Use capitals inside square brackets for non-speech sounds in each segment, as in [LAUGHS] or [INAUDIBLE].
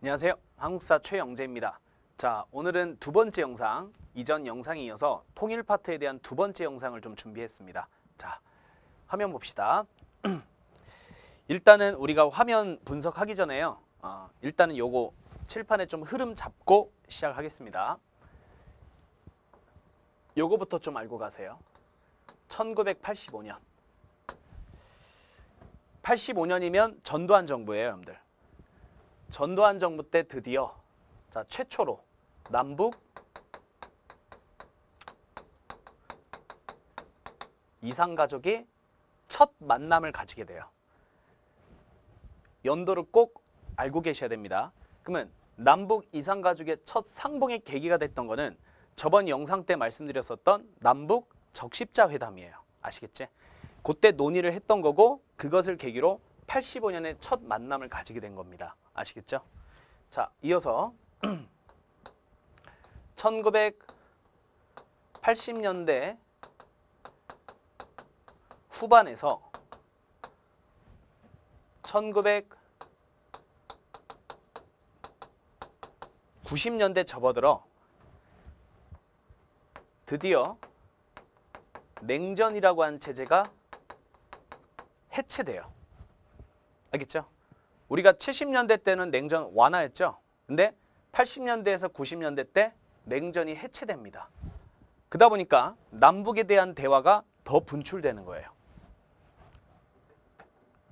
안녕하세요 한국사 최영재입니다 자 오늘은 두 번째 영상 이전 영상에 이어서 통일 파트에 대한 두 번째 영상을 좀 준비했습니다 자 화면 봅시다 [CLEARS THROAT] 일단은 우리가 화면 분석하기 전에요 어, 일단은 요거 칠판에 좀 흐름 잡고 시작하겠습니다 요거부터 좀 알고 가세요 1985년 85년이면 전두환 정부예요 여러분들 전두환 정부 때 드디어 자, 최초로 남북 이상 가족이 첫 만남을 가지게 돼요. 연도를 꼭 알고 계셔야 됩니다. 그러면 남북 이상 가족의 첫 상봉의 계기가 됐던 거는 저번 영상 때 말씀드렸었던 남북 적십자 회담이에요. 아시겠지? 그때 논의를 했던 거고 그것을 계기로 85년에 첫 만남을 가지게 된 겁니다. 아시겠죠? 자, 이어서 1980년대 [CLEARS THROAT] 후반에서 1990년대 접어들어 드디어 냉전이라고 하는 체제가 해체돼요. 알겠죠? 우리가 70년대 때는 냉전 완화했죠. 근데 80년대에서 90년대 때 냉전이 해체됩니다. 그러다 보니까 남북에 대한 대화가 더 분출되는 거예요.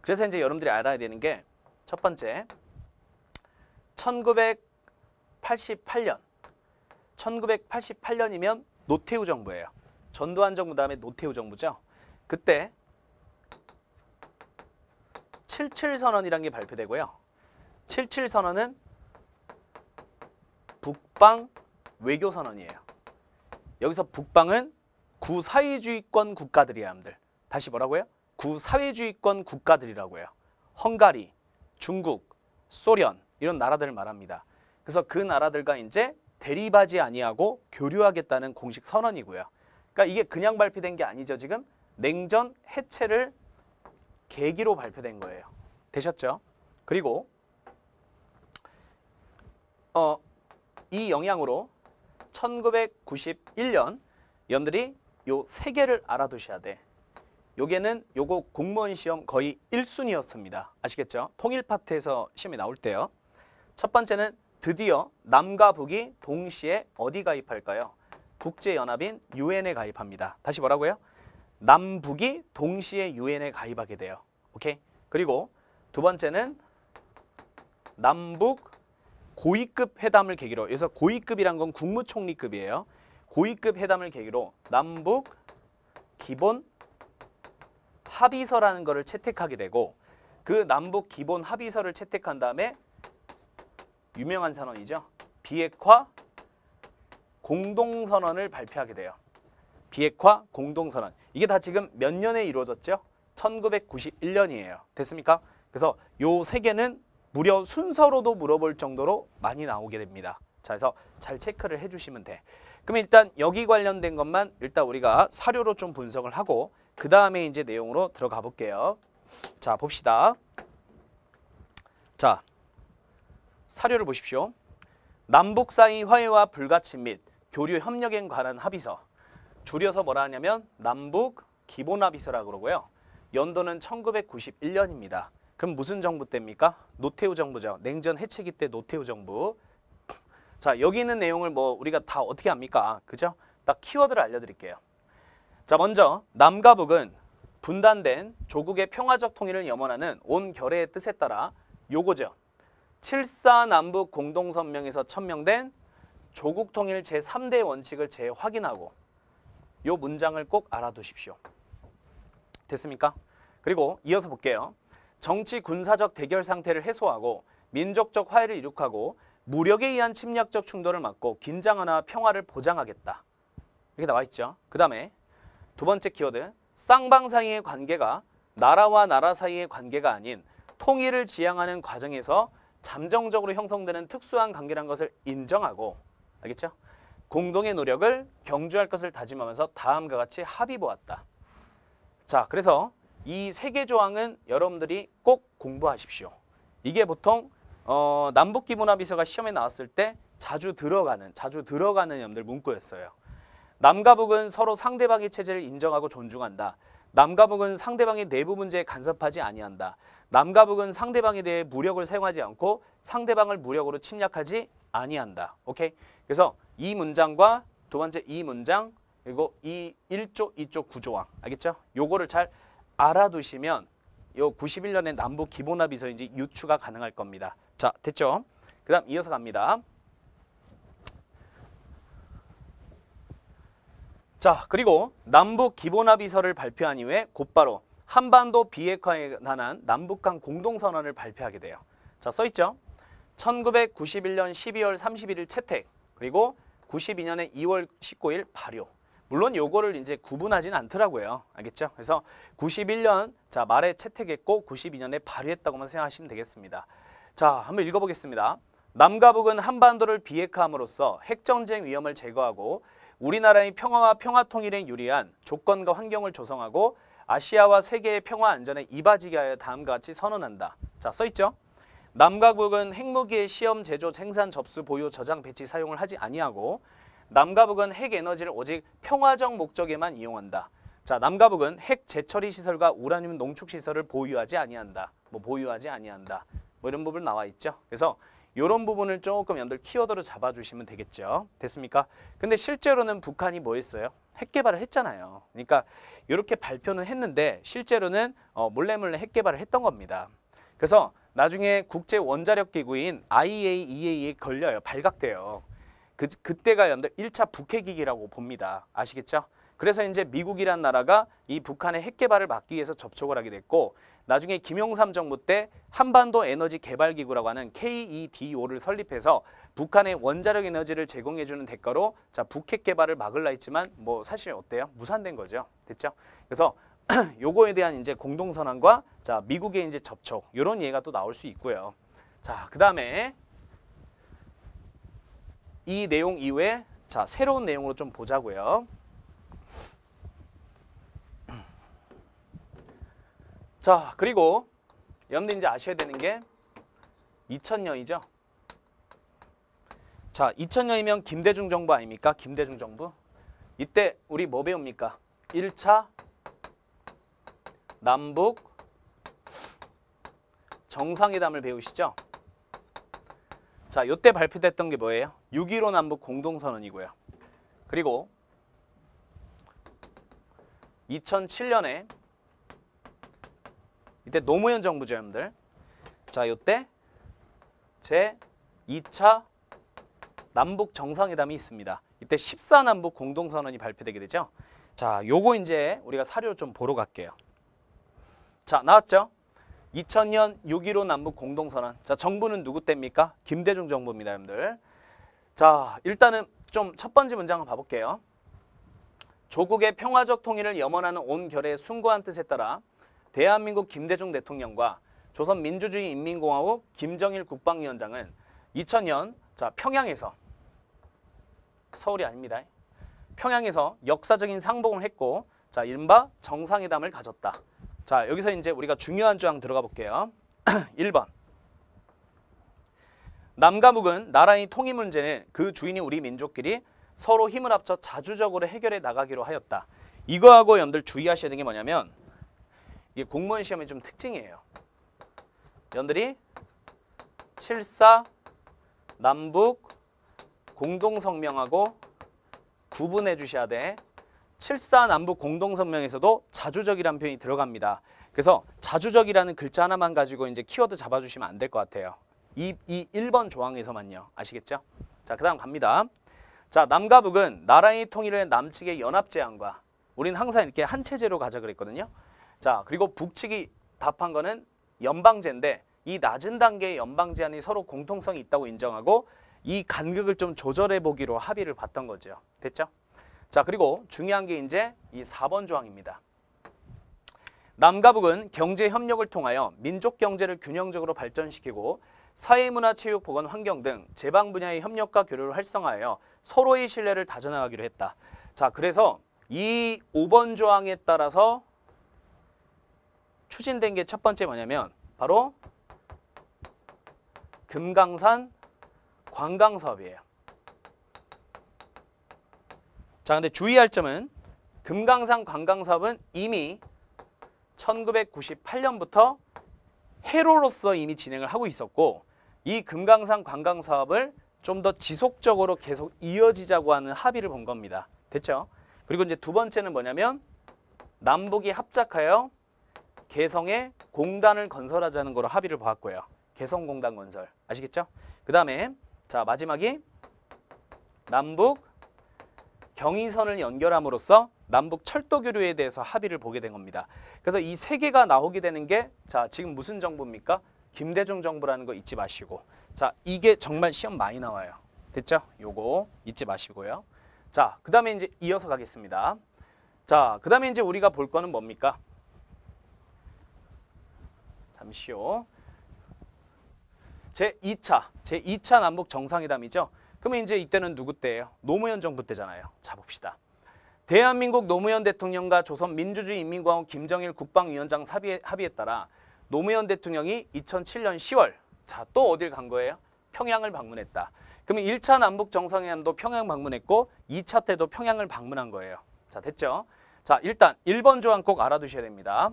그래서 이제 여러분들이 알아야 되는 게 첫 번째 1988년 1988년이면 노태우 정부예요. 전두환 정부 다음에 노태우 정부죠. 그때 77선언이란 게 발표되고요. 77선언은 북방 외교 선언이에요. 여기서 북방은 구사회주의권 국가들이야, 여들 다시 뭐라고요? 구사회주의권 국가들이라고 해요. 헝가리, 중국, 소련 이런 나라들을 말합니다. 그래서 그 나라들과 이제 대립하지 아니하고 교류하겠다는 공식 선언이고요. 그러니까 이게 그냥 발표된 게 아니죠. 지금 냉전 해체를 계기로 발표된 거예요. 되셨죠? 그리고 어, 이 영향으로 1991년 여러분들이 요 세 개를 알아두셔야 돼. 요게는 요거 공무원 시험 거의 1순위였습니다. 아시겠죠? 통일 파트에서 시험이 나올 때요. 첫 번째는 드디어 남과 북이 동시에 어디 가입할까요? 국제연합인 유엔에 가입합니다. 다시 뭐라고요? 남북이 동시에 유엔에 가입하게 돼요. 오케이? 그리고 두 번째는 남북 고위급 회담을 계기로 여기서 고위급이란 건 국무총리급이에요. 고위급 회담을 계기로 남북 기본 합의서라는 것을 채택하게 되고 그 남북 기본 합의서를 채택한 다음에 유명한 선언이죠. 비핵화 공동선언을 발표하게 돼요. 비핵화 공동선언. 이게 다 지금 몇 년에 이루어졌죠? 1991년이에요. 됐습니까? 그래서 요 세 개는 무려 순서로도 물어볼 정도로 많이 나오게 됩니다. 자, 그래서 잘 체크를 해주시면 돼. 그럼 일단 여기 관련된 것만 일단 우리가 사료로 좀 분석을 하고 그 다음에 이제 내용으로 들어가 볼게요. 자, 봅시다. 자, 사료를 보십시오. 남북 사이 화해와 불가침 및 교류 협력에 관한 합의서. 줄여서 뭐라 하냐면 남북 기본 합의서라고 그러고요. 연도는 1991년입니다. 그럼 무슨 정부 때입니까? 노태우 정부죠. 냉전 해체기 때 노태우 정부. [LAUGHS] 자, 여기 있는 내용을 뭐 우리가 다 어떻게 합니까? 그죠? 딱 키워드를 알려드릴게요. 자, 먼저 남과 북은 분단된 조국의 평화적 통일을 염원하는 온결의 의 뜻에 따라 요거죠. 7사 남북 공동선명에서 천명된 조국 통일 제3대 원칙을 재확인하고 요 문장을 꼭 알아두십시오. 됐습니까? 그리고 이어서 볼게요. 정치 군사적 대결 상태를 해소하고 민족적 화해를 이룩하고 무력에 의한 침략적 충돌을 막고 긴장하나 평화를 보장하겠다. 이렇게 나와 있죠. 그 다음에 두 번째 키워드 쌍방 사이의 관계가 나라와 나라 사이의 관계가 아닌 통일을 지향하는 과정에서 잠정적으로 형성되는 특수한 관계란 것을 인정하고 알겠죠? 공동의 노력을 경주할 것을 다짐하면서 다음과 같이 합의 보았다. 자, 그래서 이세개 조항은 여러분들이 꼭 공부하십시오. 이게 보통 어, 남북기문화 비서가 시험에 나왔을 때 자주 들어가는 자주 들어가는 염들 문구였어요. 남과 북은 서로 상대방의 체제를 인정하고 존중한다. 남과 북은 상대방의 내부 문제에 간섭하지 아니한다. 남과 북은 상대방에 대해 무력을 사용하지 않고 상대방을 무력으로 침략하지 아니한다. 오케이? 그래서 이 문장과 두 번째 이 문장 그리고 이 1조, 2조, 구조항 알겠죠? 요거를 잘 알아두시면 요 91년에 남북 기본합의서 이제 유추가 가능할 겁니다. 자, 됐죠? 그다음 이어서 갑니다. 자, 그리고 남북 기본합의서를 발표한 이후에 곧바로 한반도 비핵화에 관한 남북한 공동선언을 발표하게 돼요. 자, 써 있죠? 1991년 12월 31일 채택, 그리고 92년에 2월 19일 발효. 물론 요거를 이제 구분하진 않더라고요. 알겠죠? 그래서 91년 자 말에 채택했고 92년에 발의했다고만 생각하시면 되겠습니다. 자, 한번 읽어보겠습니다. 남과 북은 한반도를 비핵화함으로써 핵전쟁 위험을 제거하고 우리나라의 평화와 평화통일에 유리한 조건과 환경을 조성하고 아시아와 세계의 평화 안전에 이바지게 하여 다음과 같이 선언한다. 자, 써있죠? 남과 북은 핵무기의 시험, 제조, 생산, 접수, 보유, 저장, 배치, 사용을 하지 아니하고 남과 북은 핵 에너지를 오직 평화적 목적에만 이용한다. 자, 남과 북은 핵 재처리 시설과 우라늄 농축 시설을 보유하지 아니한다. 뭐 보유하지 아니한다. 뭐 이런 부분 나와 있죠. 그래서 이런 부분을 조금 여러분들 키워드로 잡아주시면 되겠죠. 됐습니까? 근데 실제로는 북한이 뭐 했어요? 핵 개발을 했잖아요. 그러니까 이렇게 발표는 했는데 실제로는 어, 몰래 몰래 핵 개발을 했던 겁니다. 그래서 나중에 국제 원자력 기구인 IAEA에 걸려요. 발각돼요. 그, 그때가 연들 1차 북핵위기라고 봅니다. 아시겠죠? 그래서 이제 미국이란 나라가 이 북한의 핵 개발을 막기 위해서 접촉을 하게 됐고 나중에 김용삼 정부 때 한반도 에너지 개발 기구라고 하는 KEDO를 설립해서 북한의 원자력 에너지를 제공해 주는 대가로 자, 북핵 개발을 막을라 했지만 뭐 사실 어때요? 무산된 거죠. 됐죠? 그래서 [CLEARS THROAT] 요거에 대한 이제 공동선언과 자, 미국의 이제 접촉 요런 얘기가 또 나올 수 있고요. 자, 그다음에 이 내용 이외에 자 새로운 내용으로 좀 보자고요. 자 그리고 여러염 이제 아셔야 되는 게 2000년이죠. 자 2000년이면 김대중 정부 아닙니까? 김대중 정부. 이때 우리 뭐 배웁니까? 1차 남북 정상회담을 배우시죠. 자, 이때 발표됐던 게 뭐예요? 6.15 남북 공동선언이고요. 그리고 2007년에 이때 노무현 정부죠, 여러분들. 자, 이때 제 2차 남북 정상회담이 있습니다. 이때 14남북 공동선언이 발표되게 되죠. 자, 요거 이제 우리가 사료를 좀 보러 갈게요. 자, 나왔죠? 2000년 6.15 남북 공동선언. 자, 정부는 누구 때입니까? 김대중 정부입니다, 여러분들. 자, 일단은 좀 첫 번째 문장 한번 봐볼게요. 조국의 평화적 통일을 염원하는 온결의 숭고한 뜻에 따라 대한민국 김대중 대통령과 조선민주주의 인민공화국 김정일 국방위원장은 2000년 자 평양에서 서울이 아닙니다. 평양에서 역사적인 상봉을 했고 자 이른바 정상회담을 가졌다. 자, 여기서 이제 우리가 중요한 조항 들어가 볼게요. 1번. [CLEARS THROAT] 남과북은 나라의 통일 문제는 그 주인이 우리 민족끼리 서로 힘을 합쳐 자주적으로 해결해 나가기로 하였다. 이거하고 여러분들 주의하셔야 되는 게 뭐냐면 이게 공무원 시험의 좀 특징이에요. 여러분들이 74 남북 공동성명하고 구분해 주셔야 돼. 7사 남북 공동선명에서도 자주적이라는 표현이 들어갑니다. 그래서 자주적이라는 글자 하나만 가지고 이제 키워드 잡아주시면 안 될 것 같아요. 이, 이 1번 조항에서만요. 아시겠죠? 자, 그 다음 갑니다. 자, 남과 북은 나라의 통일을 남측의 연합 제안과 우린 항상 이렇게 한 체제로 가자 그랬거든요. 자, 그리고 북측이 답한 거는 연방제인데 이 낮은 단계의 연방 제안이 서로 공통성이 있다고 인정하고 이 간극을 좀 조절해 보기로 합의를 봤던 거죠. 됐죠? 자, 그리고 중요한 게 이제 이 4번 조항입니다. 남과 북은 경제 협력을 통하여 민족 경제를 균형적으로 발전시키고 사회, 문화, 체육, 보건, 환경 등 제방 분야의 협력과 교류를 활성화하여 서로의 신뢰를 다져나가기로 했다. 자, 그래서 이 5번 조항에 따라서 추진된 게 첫 번째 뭐냐면 바로 금강산 관광 사업이에요. 자, 근데 주의할 점은 금강산 관광사업은 이미 1998년부터 해로로서 이미 진행을 하고 있었고 이 금강산 관광사업을 좀 더 지속적으로 계속 이어지자고 하는 합의를 본 겁니다. 됐죠? 그리고 이제 두 번째는 뭐냐면 남북이 합작하여 개성에 공단을 건설하자는 거로 합의를 보았고요. 개성공단 건설. 아시겠죠? 그 다음에 자 마지막이 남북 경의선을 연결함으로써 남북 철도 교류에 대해서 합의를 보게 된 겁니다. 그래서 이 세 개가 나오게 되는 게 자 지금 무슨 정부입니까? 김대중 정부라는 거 잊지 마시고 자 이게 정말 시험 많이 나와요. 됐죠? 요거 잊지 마시고요. 자그 다음에 이제 이어서 가겠습니다. 자그 다음에 이제 우리가 볼 거는 뭡니까? 잠시요. 제2차, 제2차 남북 정상회담이죠. 그러면 이제 이때는 누구 때예요? 노무현 정부 때잖아요. 자 봅시다. 대한민국 노무현 대통령과 조선 민주주의 인민공화국 김정일 국방위원장 합의에, 합의에 따라 노무현 대통령이 2007년 10월 자 또 어딜 간 거예요? 평양을 방문했다. 그러면 1차 남북 정상회담도 평양 방문했고 2차 때도 평양을 방문한 거예요. 자 됐죠? 자 일단 1번 조항 꼭 알아두셔야 됩니다.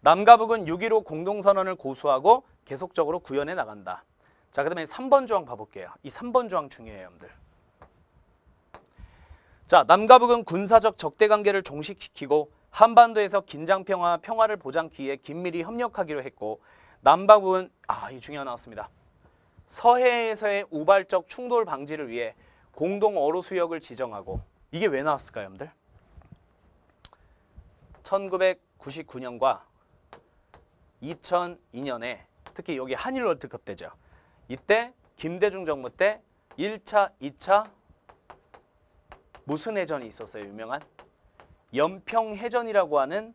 남과 북은 6.15 공동선언을 고수하고 계속적으로 구현해 나간다. 자, 그 다음에 3번 조항 봐볼게요. 이 3번 조항 중요해요, 여러분들. 자, 남과 북은 군사적 적대관계를 종식시키고 한반도에서 긴장평화, 평화를 보장기 에 긴밀히 협력하기로 했고 남과 북은, 아, 이 중요한 나왔습니다. 서해에서의 우발적 충돌 방지를 위해 공동 어로 수역을 지정하고 이게 왜 나왔을까요, 여러분들? 1999년과 2002년에 특히 여기 한일 월드컵 때죠. 이때 김대중 정부 때 1차, 2차 무슨 해전이 있었어요? 유명한 연평해전이라고 하는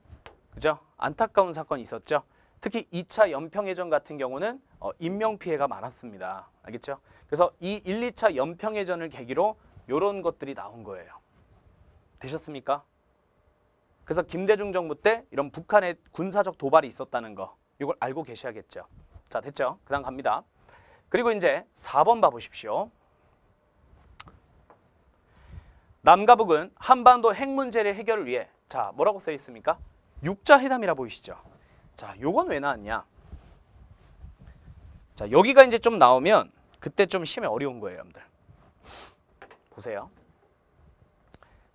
그죠? 안타까운 사건이 있었죠. 특히 2차 연평해전 같은 경우는 어, 인명피해가 많았습니다. 알겠죠? 그래서 이 1, 2차 연평해전을 계기로 이런 것들이 나온 거예요. 되셨습니까? 그래서 김대중 정부 때 이런 북한의 군사적 도발이 있었다는 거 이걸 알고 계셔야겠죠. 자 됐죠? 그 다음 갑니다. 그리고 이제 4번 봐보십시오. 남과 북은 한반도 핵 문제를 해결을 위해 자 뭐라고 써 있습니까? 육자회담이라 보이시죠? 자 요건 왜 나왔냐? 자 여기가 이제 좀 나오면 그때 좀 심해 어려운 거예요 여러분들 보세요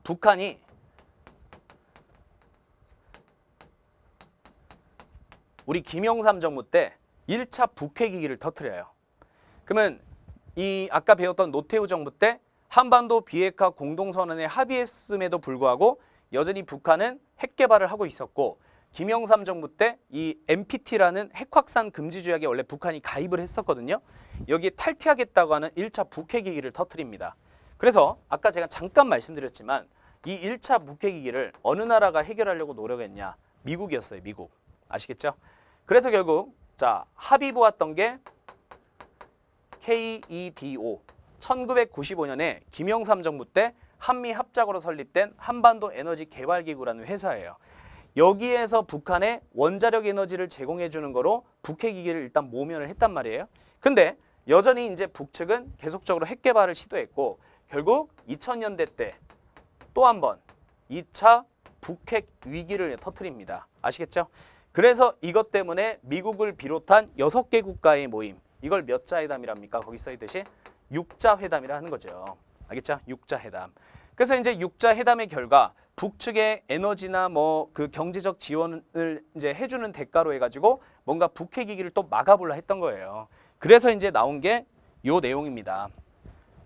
북한이 우리 김영삼 정부 때 1차 북핵위기를 터트려요 그러면 이 아까 배웠던 노태우 정부 때 한반도 비핵화 공동선언에 합의했음에도 불구하고 여전히 북한은 핵 개발을 하고 있었고 김영삼 정부 때 이 NPT라는 핵확산 금지 조약에 원래 북한이 가입을 했었거든요. 여기에 탈퇴하겠다고 하는 1차 북핵위기를 터뜨립니다 그래서 아까 제가 잠깐 말씀드렸지만 이 1차 북핵위기를 어느 나라가 해결하려고 노력했냐. 미국이었어요, 미국. 아시겠죠? 그래서 결국 자 합의 보았던 게 KEDO 1995년에 김영삼 정부 때 한미 합작으로 설립된 한반도 에너지 개발 기구라는 회사예요. 여기에서 북한에 원자력 에너지를 제공해 주는 거로 북핵 위기를 일단 모면을 했단 말이에요. 근데 여전히 이제 북측은 계속적으로 핵 개발을 시도했고 결국 2000년대 때 또 한 번 2차 북핵 위기를 터트립니다 아시겠죠? 그래서 이것 때문에 미국을 비롯한 여섯 개 국가의 모임 이걸 몇자 회담이랍니까? 거기 써있듯이 육자 회담이라 하는 거죠. 알겠죠? 육자 회담. 그래서 이제 육자 회담의 결과 북측의 에너지나 뭐 그 경제적 지원을 이제 해주는 대가로 해가지고 뭔가 북핵 위기를 또 막아보려 했던 거예요. 그래서 이제 나온 게 요 내용입니다.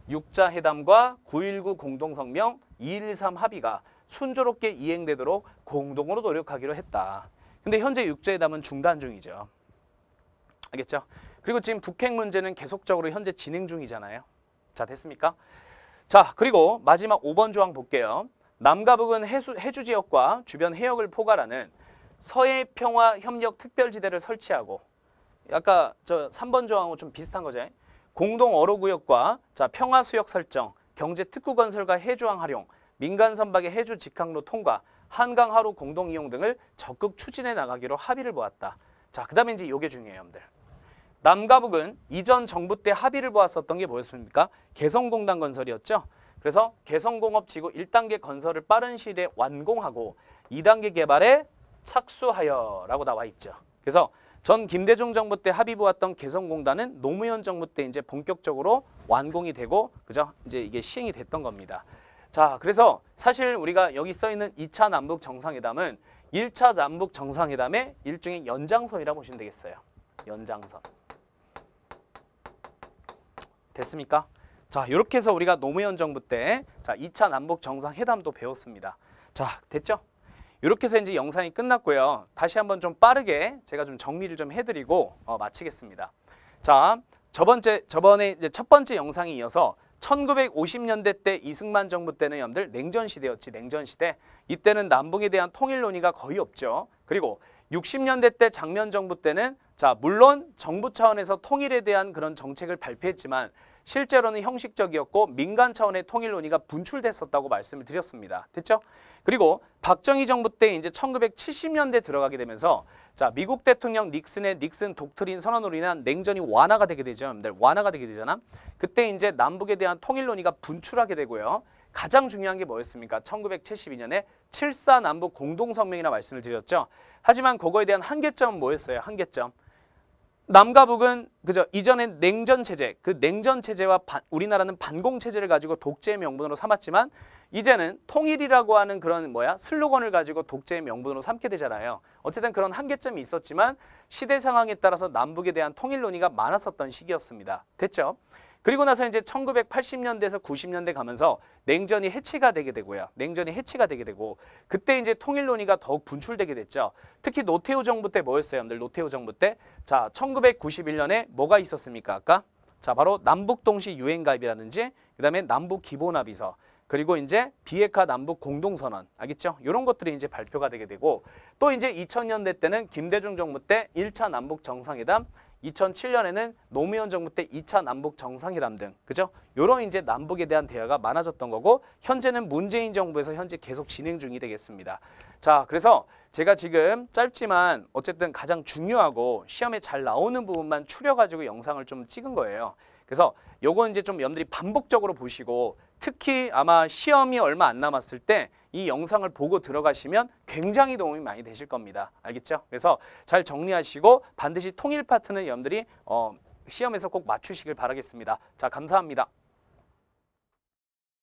육자 회담과 9.19 공동성명 2.13 합의가 순조롭게 이행되도록 공동으로 노력하기로 했다. 근데 현재 육자 회담은 중단 중이죠. 알겠죠? 그리고 지금 북핵 문제는 계속적으로 현재 진행 중이잖아요. 자, 됐습니까? 자, 그리고 마지막 5번 조항 볼게요. 남과 북은 해수, 해주 지역과 주변 해역을 포괄하는 서해평화협력특별지대를 설치하고 아까 저 3번 조항하고 좀 비슷한 거죠. 공동 어로구역과 자 평화수역 설정, 경제특구건설과 해주항 활용, 민간선박의 해주 직항로 통과, 한강 하루 공동이용 등을 적극 추진해 나가기로 합의를 보았다. 자, 그 다음에 이제 요게 중요해요, 여러분들. 남과 북은 이전 정부 때 합의를 보았었던 게 뭐였습니까? 개성공단 건설이었죠. 그래서 개성공업 지구 1단계 건설을 빠른 시일에 완공하고 2단계 개발에 착수하여 라고 나와 있죠. 그래서 전 김대중 정부 때 합의 보았던 개성공단은 노무현 정부 때 이제 본격적으로 완공이 되고 그죠? 이제 이게 시행이 됐던 겁니다. 자, 그래서 사실 우리가 여기 써 있는 2차 남북 정상회담은 1차 남북 정상회담의 일종의 연장선이라고 보시면 되겠어요. 연장선. 됐습니까? 자, 이렇게 해서 우리가 노무현 정부 때 자, 2차 남북 정상회담도 배웠습니다. 자, 됐죠? 이렇게 해서 이제 영상이 끝났고요. 다시 한번 좀 빠르게 제가 좀 정리를 좀 해드리고 어, 마치겠습니다. 자, 저번째, 저번에 이제 첫 번째 영상에 이어서 1950년대 때 이승만 정부 때는 여러분들 냉전시대였지 냉전시대 이때는 남북에 대한 통일 논의가 거의 없죠 그리고 60년대 때 장면 정부 때는 자 물론 정부 차원에서 통일에 대한 그런 정책을 발표했지만 실제로는 형식적이었고 민간 차원의 통일 논의가 분출됐었다고 말씀을 드렸습니다. 됐죠? 그리고 박정희 정부 때 이제 1970년대 들어가게 되면서 자 미국 대통령 닉슨의 닉슨 독트린 선언으로 인한 냉전이 완화가 되게 되죠. 완화가 되게 되잖아. 그때 이제 남북에 대한 통일 논의가 분출하게 되고요. 가장 중요한 게 뭐였습니까? 1972년에 7사 남북 공동성명이라 말씀을 드렸죠. 하지만 그거에 대한 한계점은 뭐였어요? 한계점. 남과 북은 그저 이전엔 냉전 체제, 그 냉전 체제와 바, 우리나라는 반공 체제를 가지고 독재의 명분으로 삼았지만 이제는 통일이라고 하는 그런 뭐야 슬로건을 가지고 독재의 명분으로 삼게 되잖아요. 어쨌든 그런 한계점이 있었지만 시대 상황에 따라서 남북에 대한 통일 논의가 많았었던 시기였습니다. 됐죠? 그리고 나서 이제 1980년대에서 90년대 가면서 냉전이 해체가 되게 되고요. 냉전이 해체가 되게 되고 그때 이제 통일 논의가 더욱 분출되게 됐죠. 특히 노태우 정부 때 뭐였어요? 여러분들 노태우 정부 때. 자, 1991년에 뭐가 있었습니까? 아까? 자, 바로 남북 동시 유엔 가입이라든지 그다음에 남북 기본 합의서 그리고 이제 비핵화 남북 공동선언 알겠죠? 이런 것들이 이제 발표가 되게 되고 또 이제 2000년대 때는 김대중 정부 때 1차 남북 정상회담 2007년에는 노무현 정부 때 2차 남북 정상회담 등 그죠? 요런 이제 남북에 대한 대화가 많아졌던 거고 현재는 문재인 정부에서 현재 계속 진행 중이 되겠습니다. 자, 그래서 제가 지금 짧지만 어쨌든 가장 중요하고 시험에 잘 나오는 부분만 추려 가지고 영상을 좀 찍은 거예요. 그래서 요건 이제 좀여들이 반복적으로 보시고 특히 아마 시험이 얼마 안 남았을 때이 영상을 보고 들어가시면 굉장히 도움이 많이 되실 겁니다. 알겠죠? 그래서 잘 정리하시고 반드시 통일 파트는 여러분들이 어, 시험에서 꼭 맞추시길 바라겠습니다. 자, 감사합니다.